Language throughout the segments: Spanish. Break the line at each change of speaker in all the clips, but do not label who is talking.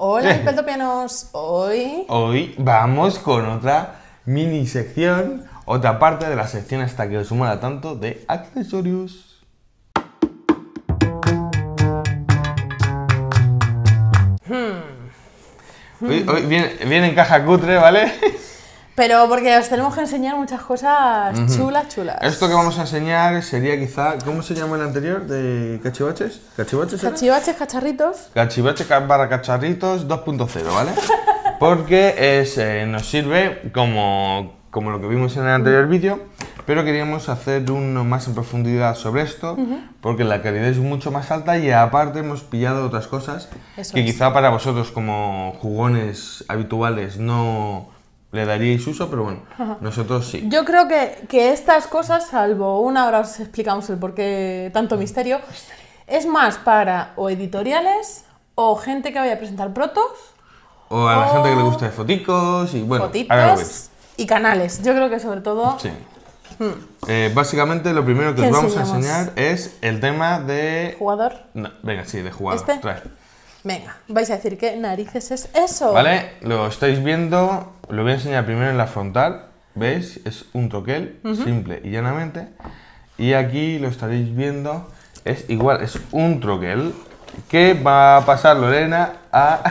Hola, Peltopianos. Hoy.
Hoy vamos con otra mini sección, otra parte de la sección hasta que os mola tanto de accesorios. Hmm. Hoy, viene en caja cutre, ¿vale?
Pero porque os tenemos que enseñar muchas cosas chulas, chulas.
Esto que vamos a enseñar sería quizá, ¿cómo se llama el anterior de cachivaches? ¿Cachivaches?
Cachivaches, cacharritos.
Cachivaches barra cacharritos 2.0, ¿vale? Porque eh, nos sirve como, como lo que vimos en el anterior vídeo, pero queríamos hacer uno más en profundidad sobre esto, porque la calidad es mucho más alta y aparte hemos pillado otras cosas que quizá para vosotros como jugones habituales no, le daríais uso, pero bueno, nosotros sí. Yo
creo que, que, estas cosas, salvo una, ahora os explicamos el por qué tanto mm. misterio, es más para o editoriales o gente que vaya a presentar protos.
O a la gente que le gusta de foticos y bueno, y
canales. Yo creo que sobre todo... Sí. Hmm.
Eh, básicamente lo primero que os vamos a enseñar es el tema de... ¿Jugador? No, venga, sí, de jugador. ¿Este? Trae.
Venga, vais a decir qué narices es eso. Vale,
lo estáis viendo, lo voy a enseñar primero en la frontal. ¿Veis? Es un troquel, simple y llanamente. Y aquí lo estaréis viendo, es igual, es un troquel que va a pasar Lorena a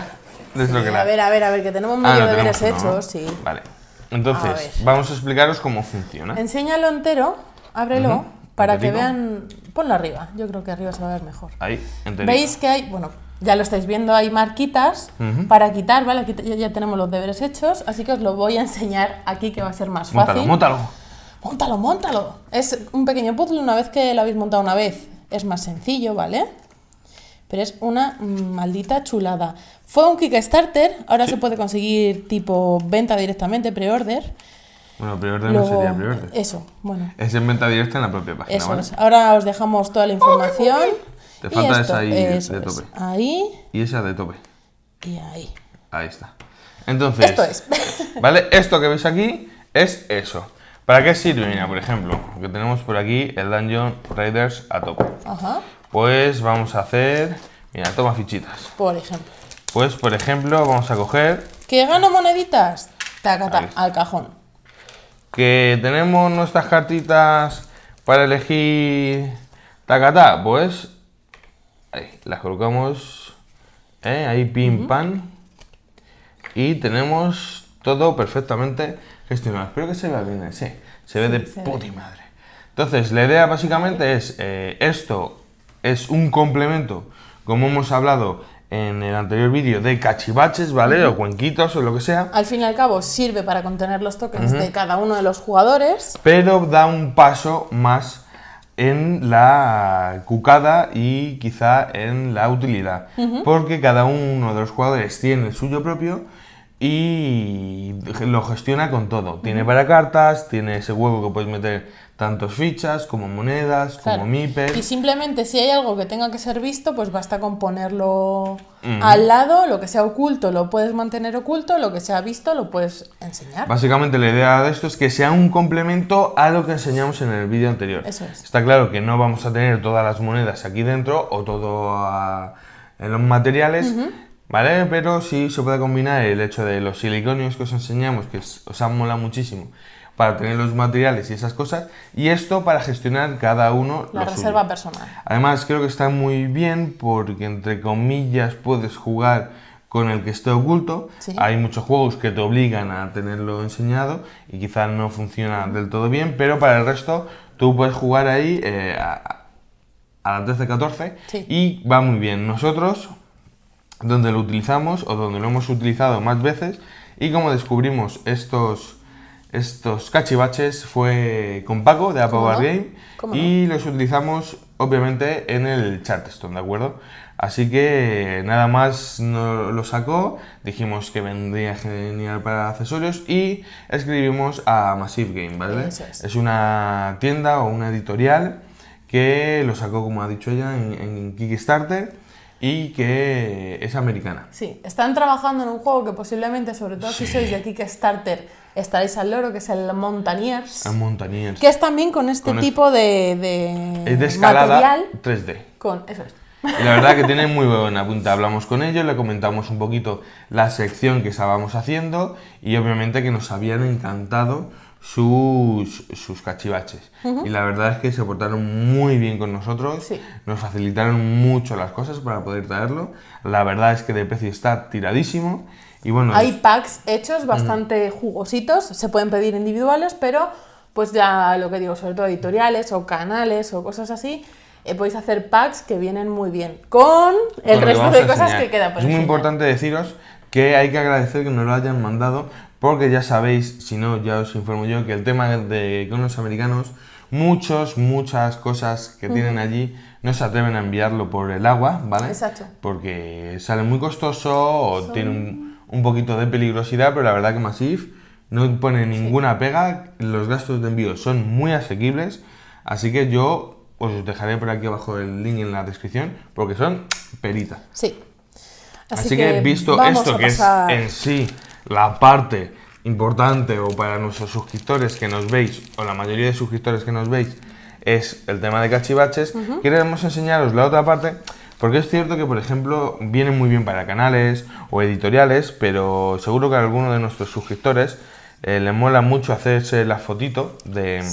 A ver,
a ver, a ver, que tenemos medio ah, deberes hechos, sí.
Vale. Entonces, vamos a explicaros cómo funciona.
Enséñalo entero, ábrelo, para que vean. Ponlo arriba, yo creo que arriba se va a ver mejor.
Ahí, entero. ¿Veis que
hay.? Bueno, ya lo estáis viendo, hay marquitas para quitar, ¿vale? ya tenemos los deberes hechos, así que os lo voy a enseñar aquí que va a ser más fácil. Móntalo, móntalo. Móntalo, Es un pequeño puzzle, una vez que lo habéis montado una vez es más sencillo, ¿vale? Pero es una maldita chulada. Fue un Kickstarter, ahora se puede conseguir tipo venta directamente, pre-order.
Bueno, pre-order no sería pre-order. Eso, bueno. Es en venta directa en la propia página.
Ahora os dejamos toda la ¡Oh, información. Te falta esa ahí de tope. Pues, ahí.
Y esa de tope. Y ahí. Ahí está. Entonces. Esto es. ¿Vale? Esto que veis aquí es eso. ¿Para qué sirve? Mira, por ejemplo, que tenemos por aquí el Dungeon Raiders a tope. Ajá. Pues vamos a hacer. Mira, toma fichitas. Por ejemplo. Pues por ejemplo, vamos a coger.
Que gano moneditas. Tacata, al cajón.
Que tenemos nuestras cartitas para elegir. Tacata, pues las colocamos ¿eh? ahí pim pam. Y tenemos todo perfectamente gestionado. Espero que se vea bien, ¿eh? sí. Se ve de puta madre. Entonces, la idea básicamente es, eh, esto es un complemento, como hemos hablado en el anterior vídeo, de cachivaches, ¿vale? O cuenquitos o lo que sea.
Al fin y al cabo, sirve para contener los tokens de cada uno de los jugadores.
Pero da un paso más en la cucada y quizá en la utilidad, porque cada uno de los jugadores tiene el suyo propio y lo gestiona con todo. Tiene para cartas, tiene ese huevo que puedes meter tanto fichas como monedas, como MIPES. Y
simplemente si hay algo que tenga que ser visto, pues basta con ponerlo al lado, lo que sea oculto lo puedes mantener oculto, lo que sea visto lo puedes enseñar.
Básicamente la idea de esto es que sea un complemento a lo que enseñamos en el vídeo anterior. Está claro que no vamos a tener todas las monedas aquí dentro o todo ah, en los materiales. ¿Vale? Pero sí se puede combinar el hecho de los siliconios que os enseñamos, que os, os han molado muchísimo, para tener los materiales y esas cosas, y esto para gestionar cada uno. La reserva personal. Además, creo que está muy bien porque, entre comillas, puedes jugar con el que esté oculto. Hay muchos juegos que te obligan a tenerlo enseñado y quizás no funciona del todo bien, pero para el resto tú puedes jugar ahí eh, a, la las 13-14 y va muy bien. Nosotros, donde lo utilizamos o donde lo hemos utilizado más veces y como descubrimos estos estos cachivaches fue con Paco de Apple Game y los utilizamos obviamente en el Charterstone, ¿de acuerdo? Así que nada más no lo sacó, dijimos que vendría genial para accesorios y escribimos a Massive Game, ¿vale? Es. una tienda o una editorial que lo sacó, como ha dicho ella, en Kickstarter y que es americana.
Sí, están trabajando en un juego que posiblemente, sobre todo si sois de aquí, que Starter, estaréis al loro, que es el Montañers. El
Montañers. Que es también
con este tipo de, de, escalada 3D. Con, eso la verdad que
tiene muy buena punta. Hablamos con ellos, le comentamos un poquito la sección que estábamos haciendo y obviamente que nos habían encantado sus, sus cachivaches. Y la verdad es que se portaron muy bien con nosotros, nos facilitaron mucho las cosas para poder traerlo. La verdad es que de precio está tiradísimo. Y bueno, Hay
packs hechos bastante jugositos, se pueden pedir individuales, pero pues ya lo que digo, sobre todo editoriales o canales o cosas así, eh, podéis hacer packs que vienen muy bien con el resto de cosas que quedan. Es muy importante
deciros que hay que agradecer que nos lo hayan mandado porque ya sabéis, si no, ya os informo yo, que el tema de con los americanos, muchas, muchas cosas que tienen allí no se atreven a enviarlo por el agua, ¿vale? Exacto. Porque sale muy costoso o tiene un, un, poquito de peligrosidad, pero la verdad que Massif no pone ninguna pega, los gastos de envío son muy asequibles, así que yo os dejaré por aquí abajo el link en la descripción, porque son peritas.
Sí. Así, que, que, visto esto que es en
sí la parte importante o para nuestros suscriptores que nos veis, o la mayoría de suscriptores que nos veis, es el tema de cachivaches, queremos enseñaros la otra parte, porque es cierto que, por ejemplo, viene muy bien para canales o editoriales, pero seguro que a alguno de nuestros suscriptores les eh, le mola mucho hacerse la fotito de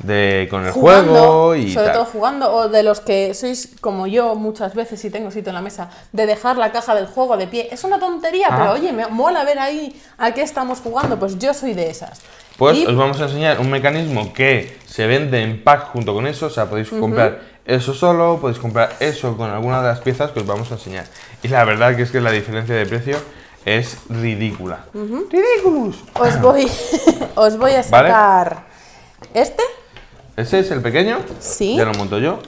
de, con el juego y sobre todo
jugando o de los que sois como yo muchas veces y tengo sitio en la mesa de dejar la caja del juego de pie es una tontería ah. pero oye me mola ver ahí a qué estamos jugando pues yo soy de esas pues
os vamos a enseñar un mecanismo que se vende en pack junto con eso o sea podéis comprar Eso solo, podéis comprar eso con alguna de las piezas que os vamos a enseñar. Y la verdad que es que la diferencia de precio es ridícula.
ridículos Os voy, os voy a sacar este
¿Ese es el pequeño? Sí. Ya lo monto yo.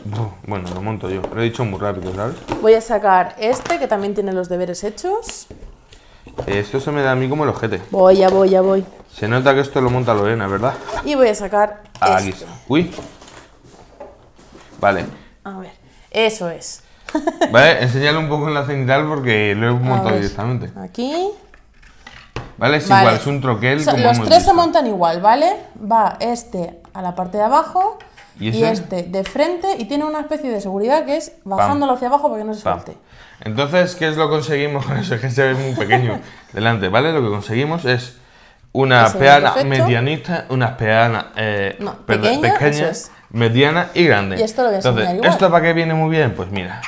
Bueno, lo monto yo. Lo he dicho muy rápido, ¿sabes?
Voy a sacar este, que también tiene los deberes hechos.
Esto se me da a mí como el ojete.
Voy, ya voy, ya voy.
Se nota que esto lo monta Lorena, ¿verdad?
Y voy a sacar ah, Aquí este. está.
Uy. Vale.
A ver, eso es.
Vale, enséñale un poco en la cenital porque lo he montado directamente. Aquí. Vale, es igual, es un troquel. los tres se
montan igual, ¿vale? Va este a la parte de abajo
y, este
de frente y tiene una especie de seguridad que es bajándolo hacia abajo para que no se
Entonces, ¿qué es lo que conseguimos con eso? Es que se ve muy pequeño delante, ¿vale? Lo que conseguimos es una peana medianita, una peana eh, pequeña, mediana y grande. esto Entonces, ¿esto para qué viene muy bien? Pues mira,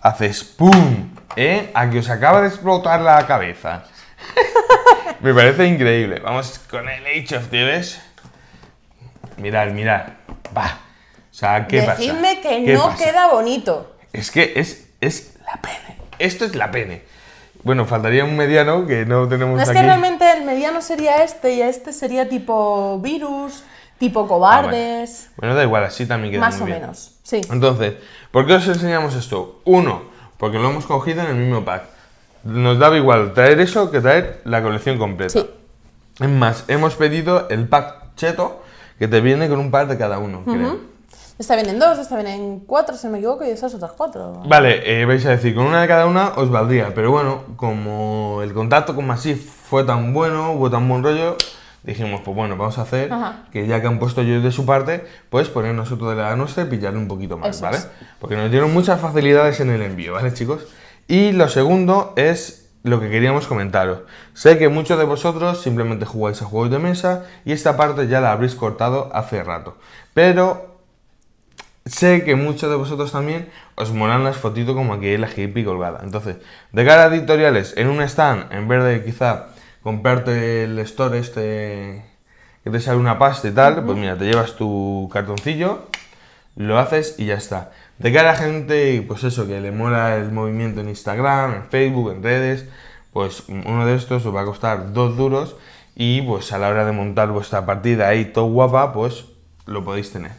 haces ¡pum! ¿Eh? A que os acaba de explotar la cabeza. Me parece increíble. Vamos con el Age of Mirad, mirad Va. O sea, ¿qué Decidme que no queda
bonito.
Es que es, es la pene. Esto es la pene. Bueno, faltaría un mediano que no tenemos. es que realmente
el mediano sería este y este sería tipo virus, tipo ah, cobardes.
bueno. da igual, así también queda. Más o menos, sí. Entonces, ¿por qué os enseñamos esto? Uno, porque lo hemos cogido en el mismo pack. Nos daba igual traer eso que traer la colección completa. Sí. Es más, hemos pedido el pack cheto que te viene con un par de cada uno,
creo. Está en dos, esta viene en cuatro, si no me equivoco, y esas otras cuatro.
Vale, eh, vais a decir, con una de cada una os valdría, pero bueno, como el contacto con Masif fue tan bueno, hubo tan buen rollo, dijimos, pues bueno, vamos a hacer que ya que han puesto ellos de su parte, pues poner nosotros de la nuestra y pillarle un poquito más, ¿vale? Porque nos dieron muchas facilidades en el envío, ¿vale, chicos? Y lo segundo es lo que queríamos comentaros. Sé que muchos de vosotros simplemente jugáis a juegos de mesa y esta parte ya la habréis cortado hace rato. Pero sé que muchos de vosotros también os molan las fotitos como aquí la hippie colgada. Entonces, de cara a editoriales, en un stand, en vez de quizá comprarte el store este que te sale una pasta y tal, pues mira, te llevas tu cartoncillo, lo haces y ya está de cara a la gente, pues eso, que le mola el movimiento en Instagram, en Facebook, en redes, pues uno de estos os va a costar dos duros y pues a la hora de montar vuestra partida ahí todo guapa, pues lo podéis tener.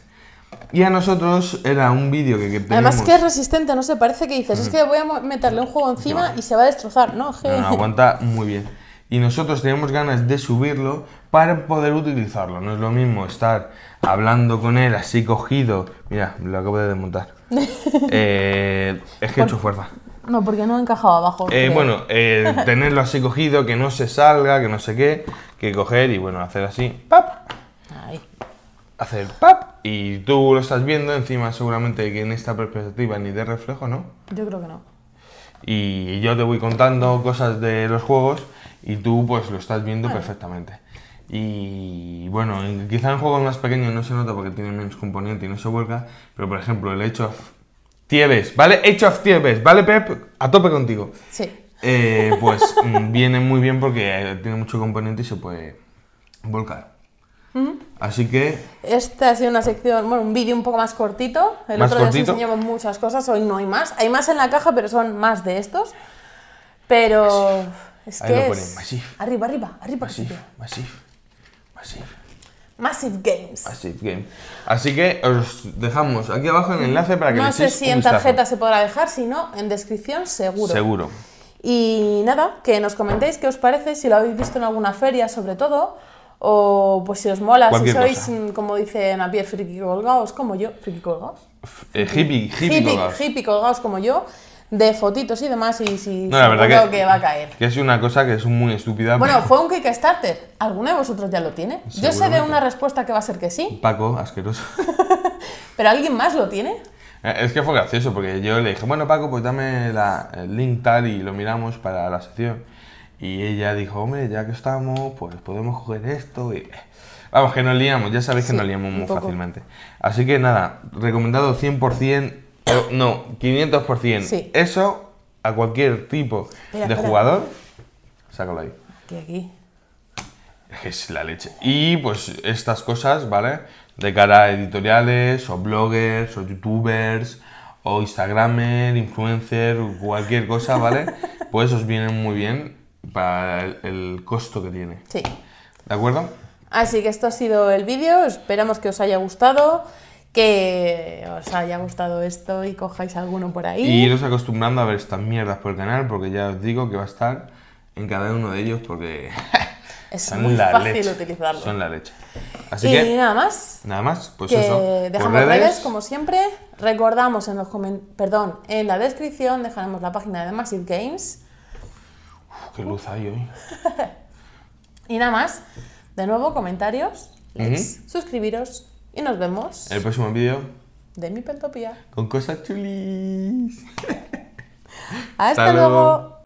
Y a nosotros era un vídeo que, teníamos... Además que es
resistente, no se parece que dices, es que voy a meterle un juego encima y se va a destrozar, ¿no? No,
aguanta muy bien. Y nosotros teníamos ganas de subirlo para poder utilizarlo. No es lo mismo estar hablando con él así cogido. Mira, lo acabo de desmontar Eh, es que he hecho fuerza.
No, porque no encajado abajo. Eh, bueno,
eh, tenerlo así cogido, que no se salga, que no sé qué, que coger y bueno, hacer así,
¡pap! Ahí.
Hacer pap y tú lo estás viendo encima seguramente que en esta perspectiva ni de reflejo, ¿no? Yo creo que no. Y yo te voy contando cosas de los juegos y tú pues lo estás viendo perfectamente. Y bueno, quizá en juegos más pequeños no se nota porque tiene menos componentes y no se vuelca, pero por ejemplo el hecho of ¿vale? hecho of ¿vale Pep? A tope contigo. Sí. Eh, pues mm, viene muy bien porque eh, tiene mucho componente y se puede volcar. Así que...
Esta ha sido una sección, bueno, un vídeo un poco más cortito. El otro día os enseñamos muchas cosas, hoy no hay más. Hay más en la caja, pero son más de estos. Pero... Es que lo es... Arriba, arriba, arriba. Masif, Massive. Games.
Massive Así que os dejamos aquí abajo el enlace para que No sé si en tarjeta se
podrá dejar, si no, en descripción seguro. Seguro. Y nada, que nos comentéis qué os parece, si lo habéis visto en alguna feria sobre todo, o pues si os mola, si sois, mm, como dicen a pie, friki colgaos como yo, friki colgaos.
Eh, hippie, hippie, hippie, hippie
como yo, de fotitos y demás y si no, que, va a caer.
Que es una cosa que es muy estúpida. Bueno, fue
un Kickstarter. ¿Alguno de vosotros ya lo tiene? Yo sé de una respuesta que va a ser que sí.
Paco, asqueroso.
¿Pero alguien más lo tiene?
Eh, es que fue gracioso porque yo le dije, bueno Paco, pues dame la, el link tal y lo miramos para la sección. Y ella dijo, hombre, ya que estamos, pues podemos coger esto y... Vamos, que nos liamos, ya sabéis que no nos liamos muy fácilmente. Así que nada, recomendado 100% no, 500%. Eso a cualquier tipo de jugador, sácalo ahí. Aquí, aquí. Es la leche. Y pues estas cosas, ¿vale? De cara a editoriales, o bloggers, o youtubers, o instagramer, influencer, cualquier cosa, ¿vale? pues os vienen muy bien para el costo que tiene. Sí. ¿De acuerdo?
Así que esto ha sido el vídeo, esperamos que os haya gustado que os haya gustado esto y cojáis alguno por ahí. Y iros
acostumbrando a ver estas mierdas por el canal, porque ya os digo que va a estar en cada uno de ellos, porque es muy fácil utilizarlo. Son la leche. Así y nada más. Nada más, pues eso. Dejamos redes.
como siempre. Recordamos en los perdón, en la descripción dejaremos la página de Massive Games.
Uf, qué luz hay hoy.
y nada más. De nuevo, comentarios, likes, suscribiros y nos vemos. En el próximo vídeo. De mi pentopía.
Con cosas chulis. Hasta, luego.